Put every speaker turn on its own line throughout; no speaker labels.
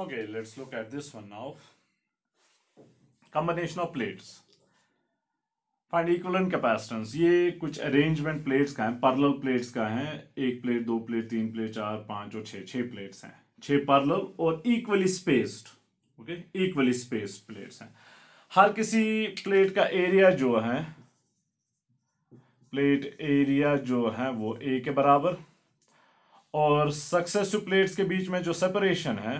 Okay, let's look at this one now. Combination of plates. Find equivalent capacitance ये कुछ arrangement plates का है parallel plates का है एक प्लेट दो प्लेट तीन प्लेट चार पांच और छः छः प्लेट्स हैं छः पैरेलल और equally spaced okay equally spaced plates हैं हर किसी प्लेट का एरिया जो है प्लेट एरिया जो है वो ए के बराबर और सक्सेसिव प्लेट्स के बीच में जो सेपरेशन है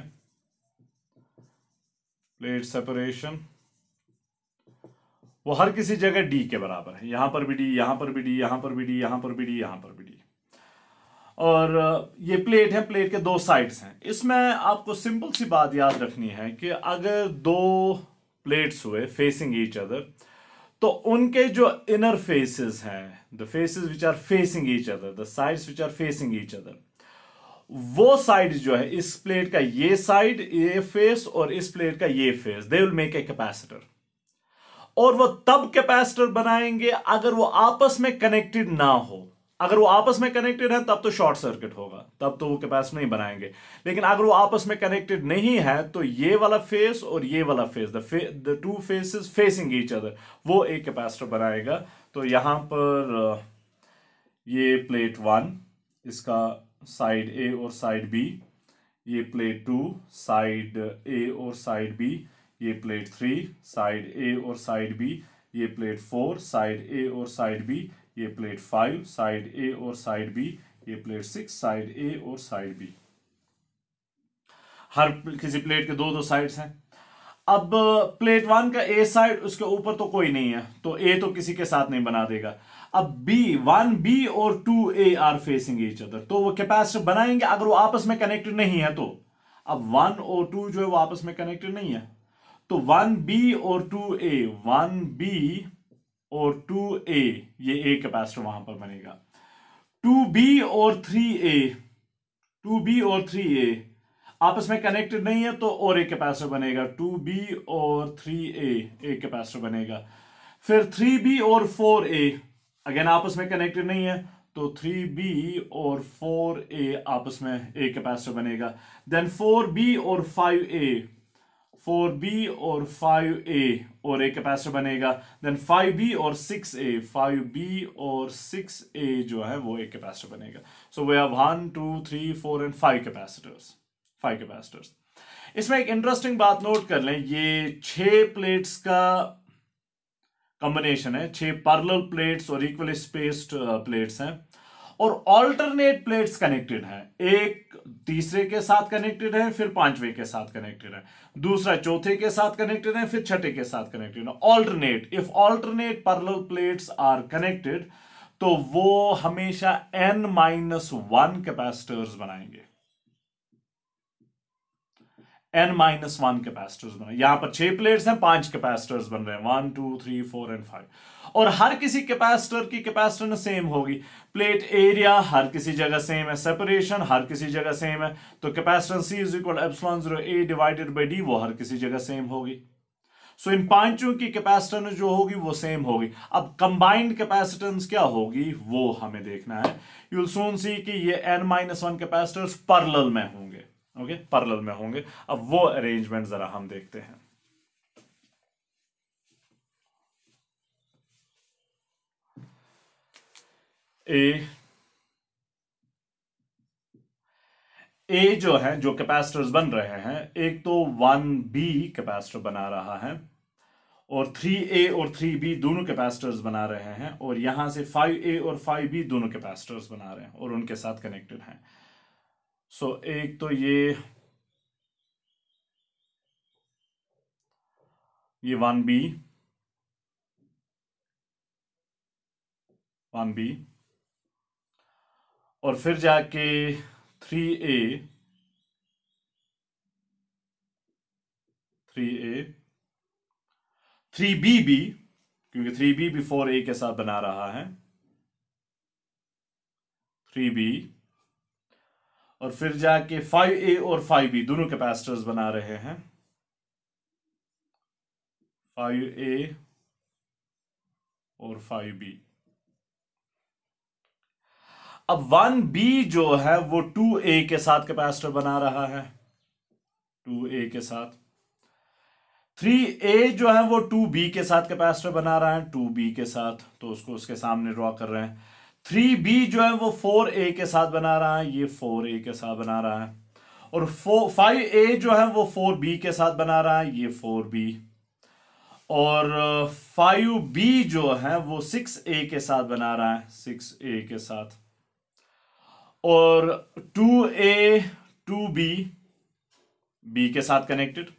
प्लेट सेपरेशन वो हर किसी जगह डी के बराबर है यहां पर भी डी यहां पर भी डी यहां पर भी डी यहां पर भी डी यहां पर भी डी और ये प्लेट है प्लेट के दो साइड्स हैं इसमें आपको सिंपल सी बात याद रखनी है कि अगर दो प्लेट्स हुए फेसिंग ईच अदर तो उनके जो इनर फेसेस हैं the faces which are facing each other the sides which are facing each other वो साइड जो है इस प्लेट का ये साइड ये फेस और इस प्लेट का ये face they will make a capacitor और वो तब कैपेसिटर बनाएंगे अगर वो आपस में कनेक्टेड ना हो अगर वो आपस में कनेक्टेड है तब तो शॉर्ट सर्किट होगा तब तो वो कैपेसिटर नहीं बनाएंगे लेकिन अगर वो आपस में कनेक्टेड नहीं है तो ये वाला फेस और ये वाला face the two faces facing each other वो एक कैपेसिटर बनाएगा तो यहां पर ये प्लेट वन इसका साइड ए और साइड बी ये प्लेट टू साइड ए और साइड बी ये प्लेट थ्री साइड ए और साइड बी ये प्लेट फोर साइड ए और साइड बी ये प्लेट फाइव साइड ए और साइड बी ये प्लेट सिक्स साइड ए और साइड बी हर किसी प्लेट के दो दो साइड्स हैं अब प्लेट वन का ए साइड उसके ऊपर तो कोई नहीं है तो ए तो किसी के साथ नहीं बना देगा अब बी वन बी और two A are facing each other तो वो कैपेसिटर बनाएंगे अगर वो आपस में कनेक्टेड नहीं है तो अब वन और टू जो है वो आपस में कनेक्टेड नहीं है तो वन बी और टू ए वन बी और टू ए ये ए कैपेसिटर वहां पर बनेगा टू बी और थ्री ए टू बी और थ्री ए आपस में कनेक्टेड नहीं है तो और एक कैपेसिटर बनेगा टू बी और थ्री ए एक कैपेसिटर बनेगा फिर थ्री बी और फोर ए अगेन आपस में कनेक्टेड नहीं है तो थ्री बी और फोर ए आपस में एक कैपेसिटर बनेगा देन फोर बी और फाइव ए फोर बी और फाइव ए और एक कैपेसिटर बनेगा देन फाइव बी और सिक्स ए फाइव बी और सिक्स ए जो है वो एक कैपेसिटर बनेगा so we have one two three four and five capacitors five capacitors इसमें एक इंटरेस्टिंग बात नोट कर लें ये छह प्लेट्स का कॉम्बिनेशन है छह पैरेलल प्लेट्स और इक्वली स्पेस्ड प्लेट्स हैं और अल्टरनेट प्लेट्स कनेक्टेड हैं एक तीसरे के साथ कनेक्टेड है फिर पांचवे के साथ कनेक्टेड है दूसरा चौथे के साथ कनेक्टेड है फिर छठे के साथ कनेक्टेड है alternate if alternate parallel plates are connected तो वो हमेशा एन माइनस वन कैपेसिटर्स बनाएंगे एन माइनस वन कैपेसिटर्स बने यहां पर छह प्लेट्स हैं पांच कैपेसिटर्स बन रहे हैं one two three four and five और हर किसी कैपेसिटर की कैपेसिटर सेम होगी प्लेट एरिया हर किसी जगह सेम है सेपरेशन हर किसी जगह सेम है तो capacitor C is equal epsilon zero A divided by D वो हर किसी जगह सेम होगी सो इन पांचों की कैपेसिटर जो होगी वो सेम होगी अब कंबाइंड कैपेसिटेंस क्या होगी वो हमें देखना है यूल सोन सी कि ये n minus one capacitors parallel में होंगे ओके पैरेलल में होंगे अब वो अरेंजमेंट ज़रा हम देखते हैं ए ए जो है जो कैपेसिटर्स बन रहे हैं एक तो वन बी कैपेसिटर बना रहा है और थ्री ए और थ्री बी दोनों कैपेसिटर्स बना रहे हैं और यहां से फाइव ए और फाइव बी दोनों कैपेसिटर्स बना रहे हैं और उनके साथ कनेक्टेड हैं सो so, एक तो ये ये वन बी वन बी और फिर जाके three A three A three B B क्योंकि three B B four A के साथ बना रहा है थ्री बी और फिर जाके फाइव ए और फाइव बी दोनों कैपेसिटर्स बना रहे हैं फाइव ए और फाइव बी अब वन बी जो है वो टू ए के साथ कैपेसिटर बना रहा है टू ए के साथ थ्री ए जो है वो टू बी के साथ कैपेसिटर बना रहा है टू बी के साथ तो उसको उसके सामने ड्रॉ कर रहे हैं थ्री बी जो है वो फोर ए के साथ बना रहा है ये फोर ए के साथ बना रहा है और फोर फाइव ए जो है वो फोर बी के साथ बना रहा है ये फोर बी और फाइव uh, बी जो है वो सिक्स ए के साथ बना रहा है सिक्स ए के साथ और two A two B B के साथ connected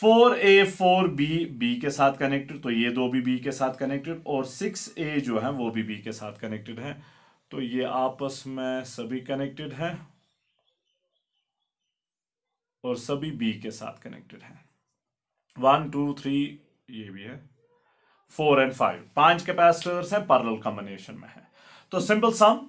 four A four B B के साथ कनेक्टेड तो ये दो भी बी के साथ कनेक्टेड और सिक्स ए जो है वो भी बी के साथ कनेक्टेड है तो ये आपस में सभी कनेक्टेड है और सभी बी के साथ कनेक्टेड है वन टू थ्री ये भी है फोर एंड फाइव पांच कैपेसिटर्स हैं पैरेलल कॉम्बिनेशन में है तो सिंपल सम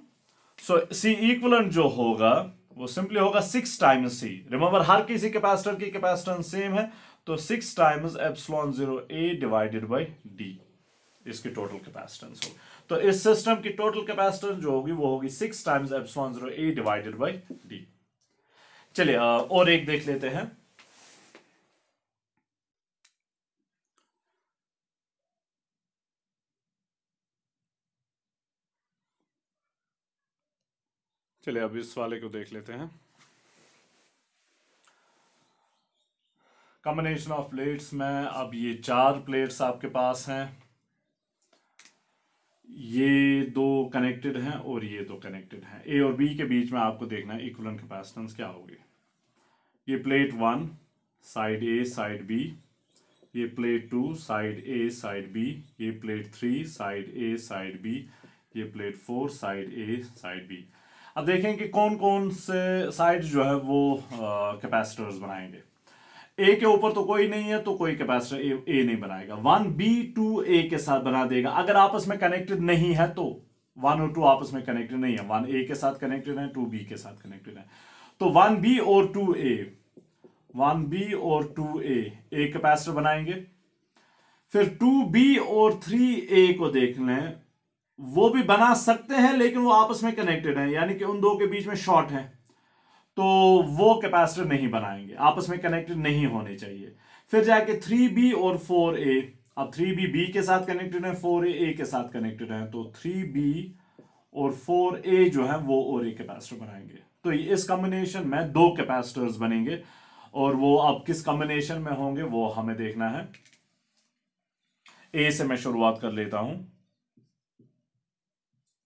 सो सी इक्वलन जो होगा वो सिंपली होगा सिक्स टाइम्स सी रिमेंबर हर किसी कैपेसिटर की कैपेसिटन सेम है तो six times epsilon zero A divided by D इसकी टोटल कैपेसिटेंस होगी तो इस सिस्टम की टोटल कैपेसिटेंस जो होगी वो होगी six times epsilon zero A divided by D चलिए और एक देख लेते हैं चलिए अब इस वाले को देख लेते हैं कॉम्बिनेशन ऑफ प्लेट्स में अब ये चार प्लेट्स आपके पास हैं ये दो कनेक्टेड हैं और ये दो कनेक्टेड हैं ए और बी के बीच में आपको देखना है इक्वलन कैपेसिटेंस क्या होगी ये plate one side A side B ये plate two side A side B ये plate three side A side B ये plate four side A side B अब देखें कि कौन कौन से साइड जो है वो कैपेसिटर्स बनाएंगे ए के ऊपर तो कोई नहीं है तो कोई कैपेसिटर ए, नहीं बनाएगा वन बी टू ए के साथ बना देगा अगर आपस में कनेक्टेड नहीं है तो वन और टू आपस में कनेक्टेड नहीं है वन ए के साथ कनेक्टेड है टू बी के साथ कनेक्टेड है तो वन बी और टू ए वन बी और टू ए एक कैपेसिटर बनाएंगे फिर टू बी और थ्री ए को देख लें वो भी बना सकते हैं लेकिन वो आपस में कनेक्टेड हैं यानी कि उन दो के बीच में शॉर्ट है तो वो कैपेसिटर नहीं बनाएंगे आपस में कनेक्टेड नहीं होने चाहिए फिर जाके थ्री बी और फोर ए अब थ्री बी बी के साथ कनेक्टेड है फोर ए ए के साथ कनेक्टेड है तो थ्री बी और फोर ए जो है वो और ए कैपेसिटर बनाएंगे तो इस कॉम्बिनेशन में दो कैपेसिटर्स बनेंगे और वो अब किस कॉम्बिनेशन में होंगे वो हमें देखना है ए से मैं शुरुआत कर लेता हूं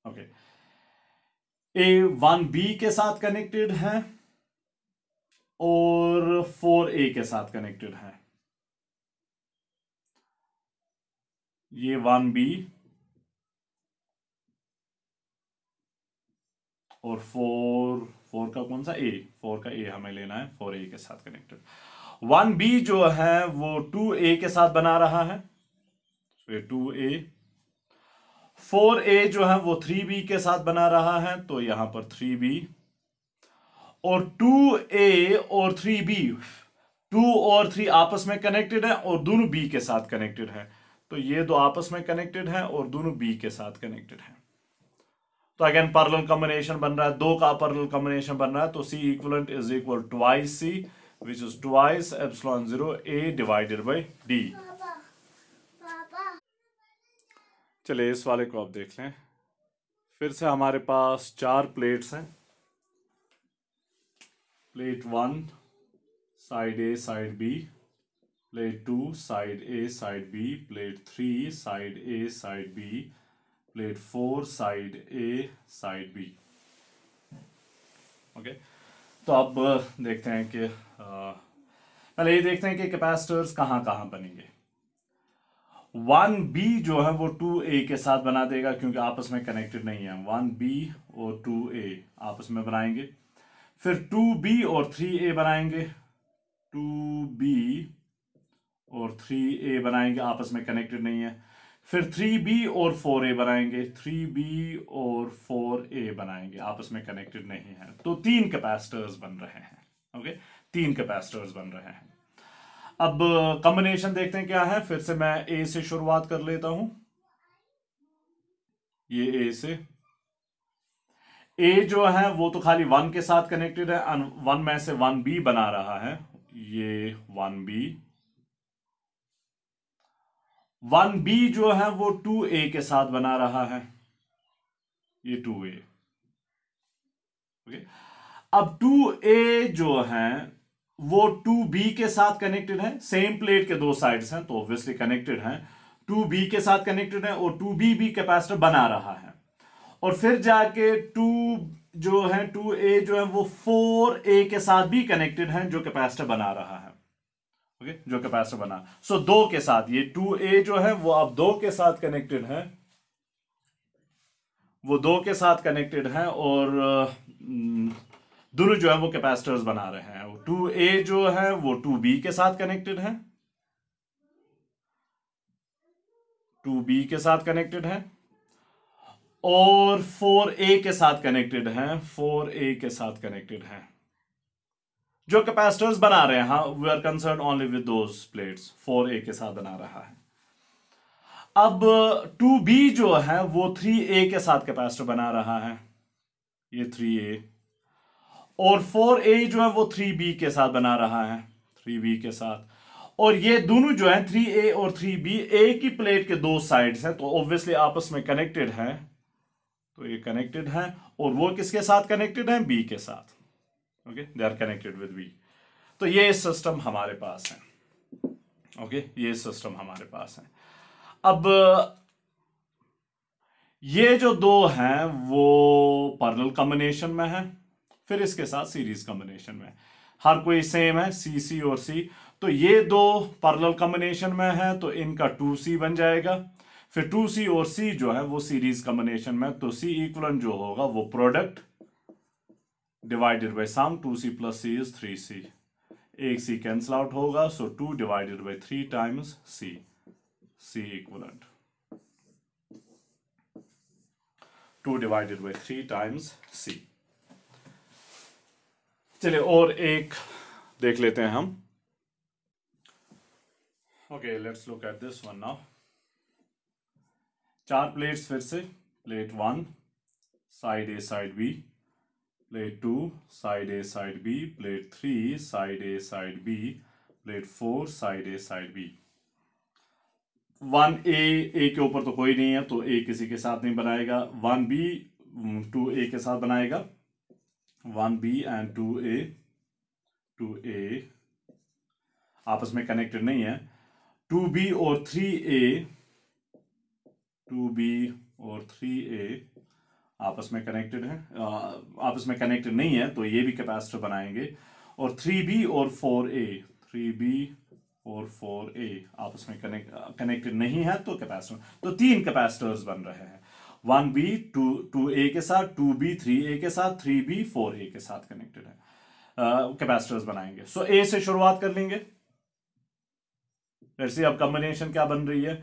ओके ए वन बी के साथ कनेक्टेड है और फोर ए के साथ कनेक्टेड है ये वन बी और फोर फोर का कौन सा ए फोर का ए हमें लेना है फोर ए के साथ कनेक्टेड वन बी जो है वो टू ए के साथ बना रहा है टू ए फोर ए जो है वो थ्री बी के साथ बना रहा है तो यहां पर थ्री बी और टू ए और थ्री बी टू और थ्री आपस में कनेक्टेड है और दोनों बी के साथ कनेक्टेड है तो ये दो आपस में कनेक्टेड है और दोनों बी के साथ कनेक्टेड है तो अगेन पर्ल कॉम्बिनेशन बन रहा है दो का पर्ल कॉम्बिनेशन बन रहा है तो C equal is equal I C which is I epsilon zero A divided by D चलिए इस वाले को आप देख लें फिर से हमारे पास चार प्लेट्स हैं plate one side A side B plate two side A side B plate three side A side B plate four side A side B okay तो अब देखते हैं कि पहले ये देखते हैं कि कैपेसिटर्स कहाँ कहाँ बनेंगे वन बी जो है वो टू ए के साथ बना देगा क्योंकि आपस में कनेक्टेड नहीं है वन बी और टू ए आपस में बनाएंगे फिर टू बी और थ्री ए बनाएंगे टू बी और थ्री ए बनाएंगे आपस में कनेक्टेड नहीं है फिर थ्री बी और फोर ए बनाएंगे थ्री बी और फोर ए बनाएंगे आपस में कनेक्टेड नहीं है तो तीन कैपेसिटर्स बन रहे हैं ओके तीन कैपेसिटर्स बन रहे हैं अब कॉम्बिनेशन देखते हैं क्या है फिर से मैं ए से शुरुआत कर लेता हूं ये ए से ए जो है वो तो खाली वन के साथ कनेक्टेड है वन में से वन बी बना रहा है ये वन बी वन बी जो है वो टू ए के साथ बना रहा है ये टू ए ओके अब टू ए जो है वो टू बी के साथ कनेक्टेड है सेम प्लेट के दो साइड्स हैं तो ऑब्वियसली कनेक्टेड हैं टू बी के साथ कनेक्टेड है और टू बी भी कैपेसिटर बना रहा है और फिर जाके टू जो है टू ए जो है वो फोर ए के साथ भी कनेक्टेड है जो कैपेसिटर बना रहा है ओके जो कैपेसिटर बना सो दो के साथ ये टू ए जो है वो अब दो के साथ कनेक्टेड है वो दो के साथ कनेक्टेड है और दोनों जो है वो कैपेसिटर्स बना रहे हैं टू ए जो है वो टू बी के साथ कनेक्टेड है टू बी के साथ कनेक्टेड है और फोर ए के साथ कनेक्टेड है फोर ए के साथ कनेक्टेड है जो कैपेसिटर्स बना रहे हैं we are concern only with those plates four A के साथ बना रहा है अब टू बी जो है वो थ्री ए के साथ कैपेसिटर बना रहा है ये थ्री ए और फोर ए जो है वो थ्री बी के साथ बना रहा है थ्री बी के साथ और ये दोनों जो है थ्री ए और थ्री बी ए की प्लेट के दो साइड्स हैं तो ऑब्वियसली आपस में कनेक्टेड है तो ये कनेक्टेड है और वो किसके साथ कनेक्टेड है बी के साथ okay they are connected with B तो ये सिस्टम हमारे पास है ओके ये सिस्टम हमारे पास है अब ये जो दो हैं वो पर्नल कॉम्बिनेशन में है फिर इसके साथ सीरीज कॉम्बिनेशन में हर कोई सेम है सी सी और सी तो ये दो पर्ल कॉम्बिनेशन में है तो इनका टू सी बन जाएगा फिर टू सी और सी जो है वो सीरीज कॉम्बिनेशन में तो सी इक्वल जो होगा वो product divided by sum two C plus C is three C एक सी कैंसल आउट होगा so two divided by three times C C equal two divided by three times C चलिए और एक देख लेते हैं हम okay let's look at this one now चार प्लेट्स फिर से plate one side A side B plate two side A side B plate three side A side B plate four side A side B one A A के ऊपर तो कोई नहीं है तो ए किसी के साथ नहीं बनाएगा वन बी टू ए के साथ बनाएगा one B and two A two A आपस में कनेक्टेड नहीं है टू बी और थ्री ए टू बी और थ्री ए आपस में कनेक्टेड है आपस में कनेक्टेड नहीं है तो ये भी कैपेसिटर बनाएंगे और थ्री बी और फोर ए थ्री बी और फोर ए आपस में कनेक्ट कनेक्टेड नहीं है तो कैपेसिटर तो तीन कैपेसिटर्स बन रहे हैं one B two two A के साथ टू बी थ्री ए के साथ थ्री बी फोर ए के साथ कनेक्टेड है कैपेसिटर्स बनाएंगे सो ए से शुरुआत कर लेंगे अब कॉम्बिनेशन क्या बन रही है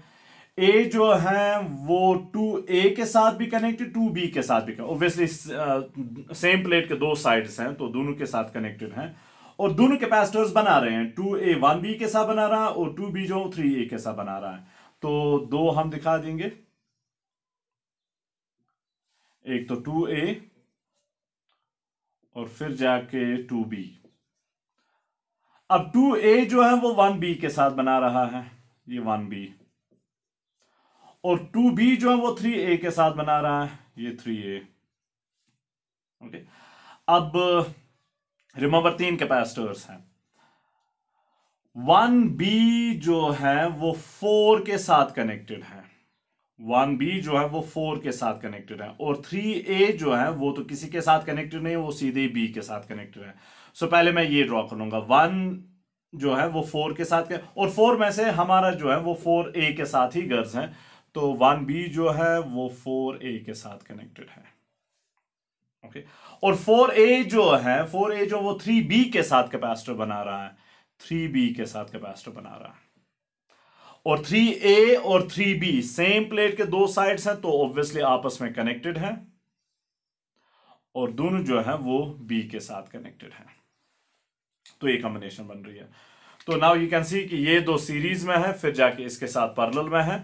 ए जो है वो टू ए के साथ भी कनेक्टेड टू बी के साथ भी ओब्वियसली सेम प्लेट के दो साइड्स हैं तो दोनों के साथ कनेक्टेड हैं और दोनों कैपेसिटर्स बना रहे हैं टू ए वन बी के साथ बना रहा है और टू बी जो थ्री ए के साथ बना रहा है तो दो हम दिखा देंगे एक तो टू ए और फिर जाके टू बी अब टू ए जो है वो वन बी के साथ बना रहा है ये वन बी और टू बी जो है वो थ्री ए के साथ बना रहा है ये थ्री ए ओके अब रिमोवर तीन कैपेसिटर्स हैं वन बी जो है वो फोर के साथ कनेक्टेड है वन बी जो है वो फोर के साथ कनेक्टेड है और थ्री ए जो है वो तो किसी के साथ कनेक्टेड नहीं वो सीधे बी के साथ कनेक्टेड है सो so, पहले मैं ये ड्रॉ कर लूंगा वन जो है वो फोर के साथ के, और फोर में से हमारा जो है वो फोर ए के साथ ही गर्ज है तो वन बी जो है वो फोर ए के साथ कनेक्टेड है ओके okay? और फोर ए जो है फोर ए जो वो थ्री बी के साथ कैपेसिटर बना रहा है थ्री बी के साथ कैपेसिटर बना रहा है और थ्री ए और थ्री बी सेम प्लेट के दो साइड्स हैं तो ऑब्वियसली आपस में कनेक्टेड हैं और दोनों जो है वो बी के साथ कनेक्टेड हैं तो ये कॉम्बिनेशन बन रही है तो नाउ यू कैन सी कि ये दो सीरीज में है फिर जाके इसके साथ पर्ल में है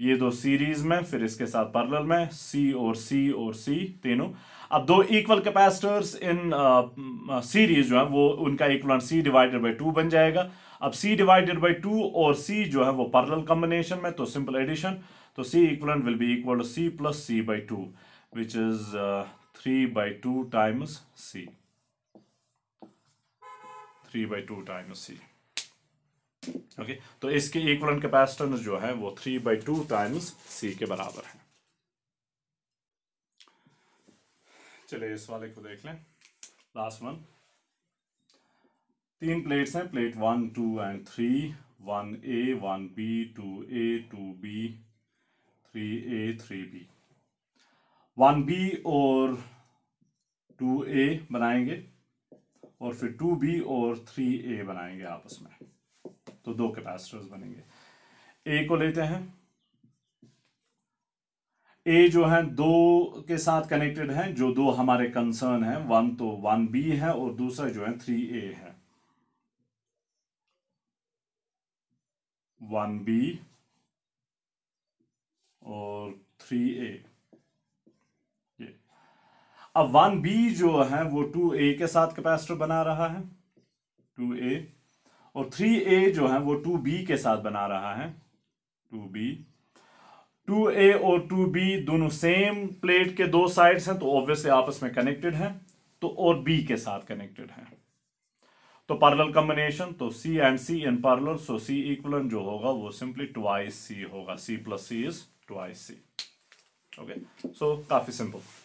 ये दो सीरीज में फिर इसके साथ पर्ल में सी और सी और सी तीनों अब दो इक्वल कैपेसिटर्स इन सीरीज जो है वो उनका equivalent C divided by two बन जाएगा अब सी डिवाइडेड बाई टू और सी जो है वो पर्ल कॉम्बिनेशन में तो सिंपल एडिशन तो C equal will be equal to C plus C by two which is three by two times C three by two times C okay तो इसके equal capacitance जो है वो three by two times C के बराबर है चलिए इस वाले को देख लें लास्ट वन तीन प्लेट्स हैं plate one two and three one A one B two A two B three A three B one B और टू ए बनाएंगे और फिर टू बी और थ्री ए बनाएंगे आपस में तो दो कैपेसिटर्स बनेंगे ए को लेते हैं ए जो है दो के साथ कनेक्टेड हैं जो दो हमारे कंसर्न हैं वन तो वन बी है और दूसरा जो है थ्री ए है वन बी और थ्री ए अब वन बी जो है वो टू ए के साथ कैपेसिटर बना रहा है टू ए और थ्री ए जो है वो टू बी के साथ बना रहा है टू बी टू ए और टू बी दोनों सेम प्लेट के दो साइड्स हैं तो ऑब्वियसली आपस में कनेक्टेड हैं तो और बी के साथ कनेक्टेड हैं तो पार्लर कॉम्बिनेशन तो सी एंड सी इन पार्लर सो सी इक्वलन जो होगा वो सिंपली ट्वाइस सी होगा C plus C is twice C okay so काफी सिंपल